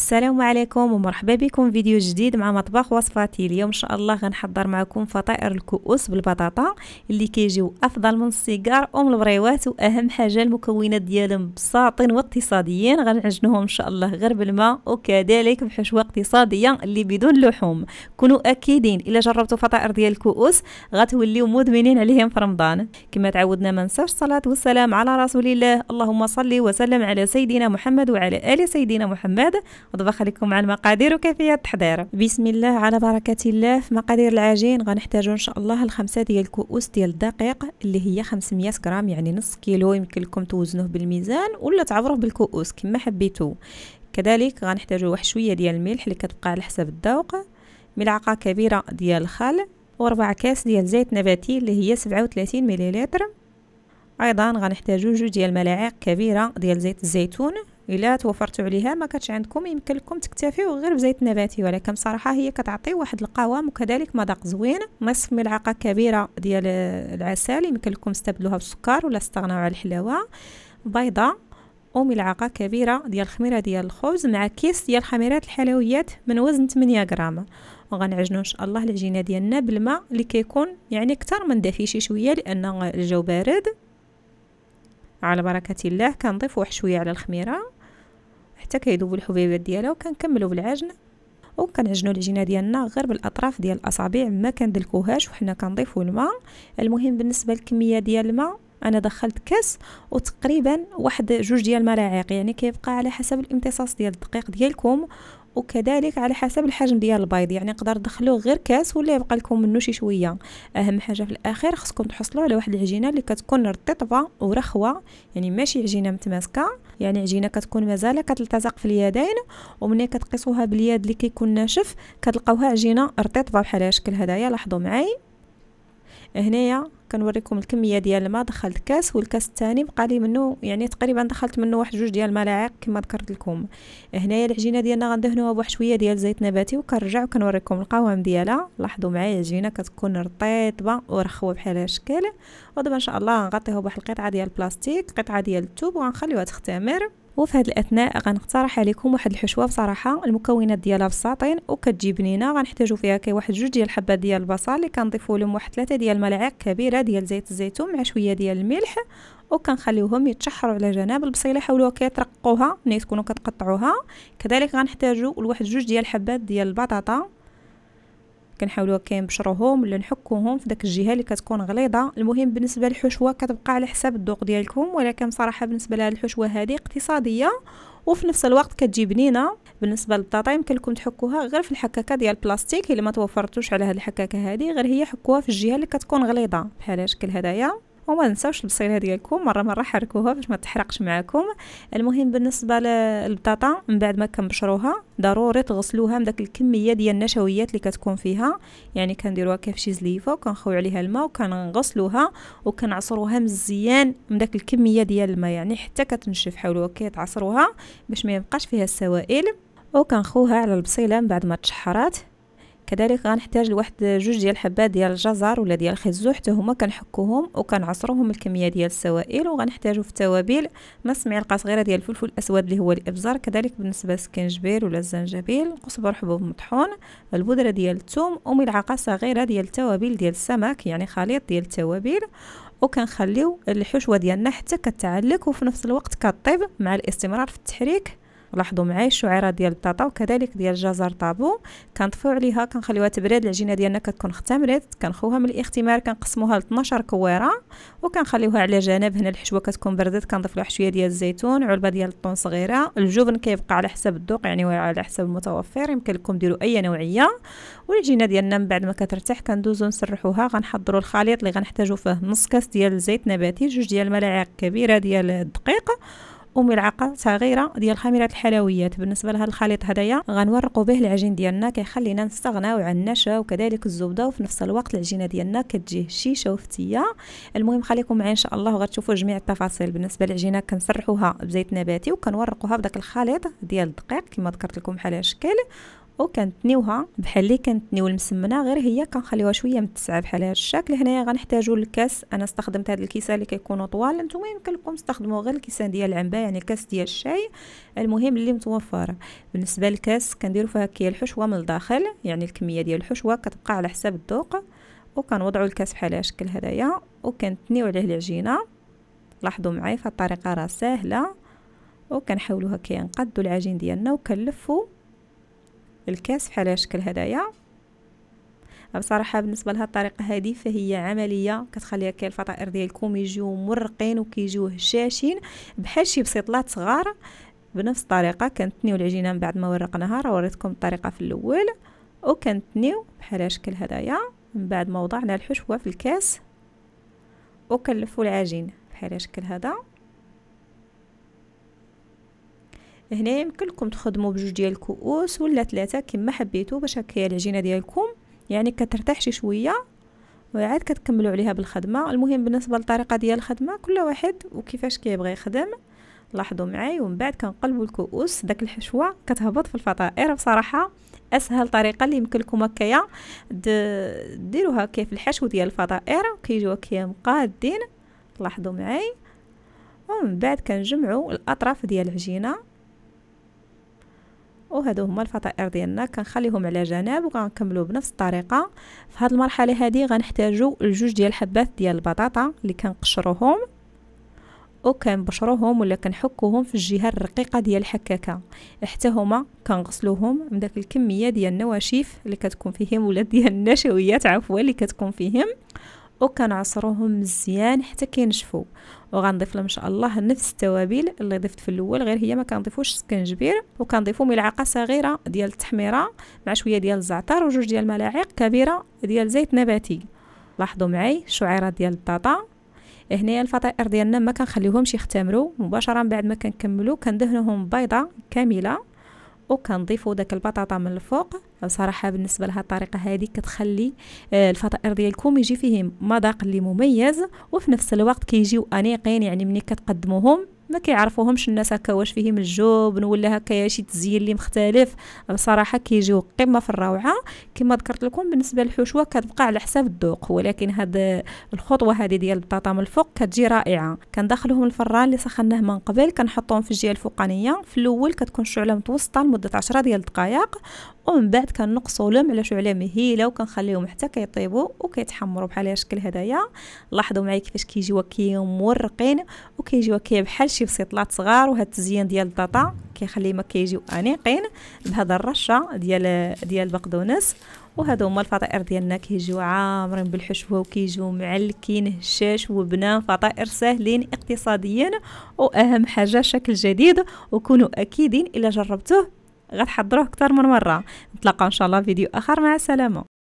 السلام عليكم ومرحبا بكم فيديو جديد مع مطبخ وصفاتي اليوم ان شاء الله غنحضر معكم فطائر الكؤوس بالبطاطا اللي كيجيو افضل من السيجار ام البريوات واهم حاجه المكونات ديالهم بساطين واقتصاديين غنعجنوهم ان شاء الله غير بالماء وكذلك بحشوه اقتصاديه اللي بدون لحوم كونوا اكيدين الا جربتوا فطائر ديال الكؤوس غتوليو مدمنين عليهم في رمضان كما تعودنا ما ننساوش الصلاه والسلام على رسول الله اللهم صل وسلم على سيدنا محمد وعلى ال سيدنا محمد وطبخ لكم مع المقادير وكيفية التحضير بسم الله على بركة الله في مقادير العجين غنحتاجو إن شاء الله الخمسة ديال الكؤوس ديال الدقيق اللي هي 500 غرام يعني نص كيلو يمكن لكم توزنوه بالميزان ولا تعبروه بالكؤوس كما حبيتو كذلك غنحتاجو واحد شوية ديال الملح اللي كتبقى على حسب الذوق ملعقة كبيرة ديال الخل وربع كاس ديال زيت نباتي اللي هي 37 مليلتر ايضا غنحتاجو جوج ديال الملاعق كبيره ديال زيت الزيتون الا توفرتوا عليها ما كانتش عندكم يمكن لكم تكتفيوا غير بزيت نباتي ولكن صراحه هي كتعطي واحد القوام وكذلك مذاق زوين نصف ملعقه كبيره ديال العسل يمكن لكم تستبدلوها بالسكر ولا استغناو على الحلاوه بيضه وملعقه كبيره ديال الخميره ديال الخبز مع كيس ديال خميرات الحلويات من وزن 8 غرام وغنعجنوا ان شاء الله العجينه ديالنا بالماء اللي كيكون يعني اكثر من دافي شي شويه لان الجو بارد على بركه الله كنضيف واحد شويه على الخميره حتى كيذوبوا الحبيبات ديالها وكنكملوا بالعجن وكنعجنوا العجينه ديالنا غير بالاطراف ديال الاصابع ما كندلكوهاش وحنا كنضيفوا الماء المهم بالنسبه للكميه ديال الماء انا دخلت كاس وتقريبا واحد جوج ديال الملاعق يعني كيبقى على حسب الامتصاص ديال الدقيق ديالكم وكذلك على حسب الحجم ديال البيض يعني نقدر ندخلو غير كاس ولا يبقى لكم منه شي شويه اهم حاجه في الاخير خصكم تحصلوا على واحد العجينه اللي كتكون رطبه ورخوه يعني ماشي عجينه متماسكه يعني عجينه كتكون مازال كتلتصق في اليدين ومنين كتقيسوها باليد اللي كيكون ناشف كتلقاوها عجينه رطبه بحال هذا الشكل هدايا لاحظوا معايا هنايا كنوريكم الكميه ديال الماء دخلت كاس والكاس الثاني بقى لي منه يعني تقريبا دخلت منه واحد جوج ديال الملاعق كما ذكرت لكم هنايا العجينه ديالنا غندهنوها بواحد شويه ديال زيت نباتي وكنرجع وكنوريكم القوام ديالها لاحظوا معايا العجينه كتكون رطيبه ورخوه بحال هذا الشكل ودابا ان شاء الله غنغطيها بواحد القطعه ديال البلاستيك قطعه ديال الثوب وغنخليوها تختمر وفي هذه الاثناء غنقترح عليكم واحد الحشوه بصراحه المكونات ديالها بساطين وكتجي بنينه غنحتاجو فيها كي واحد جوج ديال الحبات ديال البصل اللي كنضيفو لهم واحد ثلاثه ديال الملاعق كبيره ديال زيت الزيتون مع شويه ديال الملح وكنخليوهم يتشحروا على جناب البصيله حاولوا كيترقوها ملي تكونوا كتقطعوها كذلك غنحتاجو لواحد جوج ديال الحبات ديال البطاطا كنحاولوا كنبشروهم ولا نحكوهم في داك الجهه اللي كتكون غليظه المهم بالنسبه للحشوه كتبقى على حساب الذوق ديالكم ولكن بصراحه بالنسبه لهاد الحشوه هذه اقتصاديه وفي نفس الوقت كتجي بنينه بالنسبه للبطاطا يمكن لكم تحكوها غير في الحكاكه ديال البلاستيك الا ما توفرتوش على هاد الحكاكه هذه غير هي حكوها في الجهه اللي كتكون غليظه بحال هاد الشكل هدايا وما ننساوش البصيله ديالكم مره مره حركوها باش ما تحرقش معاكم المهم بالنسبه للبطاطا من بعد ما كنبشروها ضروري تغسلوها من داك الكميه ديال النشويات اللي كتكون فيها يعني كنديروها كيف شي زليفه وكنخويو عليها الماء وكنغسلوها وكنعصروها مزيان من داك الكميه ديال الماء يعني حتى كتنشف حاولوا كيتعصروها باش ما يبقاش فيها السوائل وكنخوها على البصيله من بعد ما تشحرات كذلك غنحتاج لواحد جوج ديال الحبات ديال الجزر ولا ديال الخزو حتى هما كنحكوهم وكنعصروهم الكميه ديال السوائل وغنحتاجو في التوابل نص معلقه صغيره ديال الفلفل الاسود اللي هو الابزار كذلك بالنسبه للسكنجبير ولا الزنجبيل قصبر حبوب مطحون البودره ديال الثوم وملعقه صغيره ديال التوابل ديال السمك يعني خليط ديال التوابل وكنخليو الحشوه ديالنا حتى كتعلق وفي نفس الوقت كطيب مع الاستمرار في التحريك لاحظوا معايا الشعيره ديال الطاطا وكذلك ديال الجزر طابو كنطفيو عليها كنخليوها تبرد العجينه ديالنا كتكون اختمرت كنخوها من الاختمار كنقسموها ل 12 كويره وكنخليوها على جنب هنا الحشوه كتكون بردت كنضيف لها شويه ديال الزيتون علبه ديال الطون صغيره الجبن كيبقى على حسب الذوق يعني على حسب المتوفر يمكن لكم ديروا اي نوعيه والعجينه ديالنا من بعد ما كترتاح كندوزو نسرحوها غنحضروا الخليط اللي غنحتاجو فيه نص كاس ديال الزيت نباتي جوج ديال الملاعق كبيره ديال الدقيق وملعقه صغيره ديال خميره الحلويات بالنسبه لهذا الخليط هذايا غنورقوا به العجين ديالنا كيخلينا نستغناو عن النشا وكذلك الزبده وفي نفس الوقت العجينه ديالنا كتجي هشيشه وفتيه المهم خليكم معايا ان شاء الله وغتشوفوا جميع التفاصيل بالنسبه للعجينه كنسرحوها بزيت نباتي وكنورقوها بداك الخليط ديال الدقيق كما ذكرت لكم بحال الشكل وكنتنيوها بحال اللي كنتنيو المسمنه غير هي كنخليوها شويه متسعه بحال هذا الشكل هنايا غنحتاجو الكاس انا استخدمت هاد الكيسه اللي كيكونوا طوال نتوما يمكن لكم تستخدموا غير الكيسان ديال العنبه يعني الكاس ديال الشاي المهم اللي متوفره بالنسبه للكاس كنديرو فيها كي الحشوه من الداخل يعني الكميه ديال الحشوه كتبقى على حساب الذوق وكنوضعوا الكاس بحال هذا الشكل هذايا وكنتنيو عليه العجينه لاحظوا معايا فالطريقه راه سهله وكنحاولوها كينقدوا العجين ديالنا وكنلفوا الكاس بحال هذا الشكل هدايا بصراحه بالنسبه لهاد الطريقه هذه فهي عمليه كتخلي الفطائر ديالكم يجيو مرقين وكيجيو هشاشين بحال شي بسيطلات صغار بنفس الطريقه كنتنيو العجينه من بعد ما ورقناها راه وريتكم الطريقه في الاول وكنتنيو بحال هذا الشكل هدايا من بعد ما وضعنا الحشوه في الكاس وكنلفوا العجين بحال هذا الشكل هذا هنا يمكنكم تخدموا بجوج ديال الكؤوس ولا ثلاثه كما حبيتوا باش هكا العجينه ديالكم يعني كترتاح شي شويه وعاد كتكملوا عليها بالخدمه المهم بالنسبه للطريقه ديال الخدمه كل واحد وكيفاش كيبغي يخدم لاحظوا معاي ومن بعد كنقلبوا الكؤوس داك الحشوه كتهبط في الفطائر بصراحه اسهل طريقه اللي يمكن لكم هكايا ديروها كيف الحشو ديال الفطائر كيجيو هكايا مقادين لاحظوا معاي ومن بعد كنجمعوا الاطراف ديال العجينه وهادو هما الفطائر ديالنا كنخليهم على جناب وكنكملوا بنفس الطريقه في هذه المرحله هذه غنحتاجوا لجوج ديال الحبات ديال البطاطا اللي كنقشروهم وكنبشروهم ولا كنحكوهم في الجهه الرقيقه ديال الحكاكه حتى هما كنغسلوهم من داك الكميه ديال النواشف اللي كتكون فيهم ولا ديال النشويات عفوا اللي كتكون فيهم وكنعصروهم مزيان حتى كينشفوا وغنضيف لهم ان شاء الله نفس التوابل اللي ضفت في الاول غير هي ما كنضيفوش السكنجبير وكنضيفو ملعقه صغيره ديال التحميره مع شويه ديال الزعتر وجوج ديال الملاعق كبيره ديال زيت نباتي لاحظوا معي شعيره ديال البطاطا هنايا الفطائر ديالنا ما كنخليوهمش يختمروا مباشره بعد ما كنكملوا كندهنوهم بيضه كامله وكنضيفوا داك البطاطا من الفوق بصراحه بالنسبه لهاد الطريقه هذه كتخلي آه، الفطائر ديالكم يجي فيه مذاق اللي مميز وفي نفس الوقت كيجيو انيقين يعني ملي كتقدموهم ما كيعرفوهمش الناس هكا واش فيهم الجبن ولا هكا شي تزيين اللي مختلف بصراحه كيجيو قمه في الروعه كما ذكرت لكم بالنسبه للحشوه كتبقى على حساب الذوق ولكن هاد الخطوه هذه ديال البطاطا من الفوق كتجي رائعه كندخلهم الفران اللي سخناه من قبل كنحطهم في الجهه الفوقانيه في الاول كتكون الشعله متوسطه لمده 10 ديال الدقائق ومن بعد كنقصوا لهم على شعله مهيله وكنخليهم حتى كيطيبوا وكيتحمروا بحال هذا الشكل هدايا لاحظوا معايا كيفاش كيجيو كيمورقين مورقين وكيجيو كي بحال داكشي بسيط لا صغار وهاد التزيين ديال البطاطا كيخلي ما كيجيو انيقين بهاد الرشه ديال ديال البقدونس وهادو هما الفطائر ديالنا كيجيو عامرين بالحشوه وكيجيو معلكين هشاش وبنان فطائر ساهلين اقتصاديا واهم حاجه شكل جديد وكونوا اكيدين الا جربتوه غتحضروه اكثر من مره نتلاقاو ان شاء الله فيديو اخر مع السلامه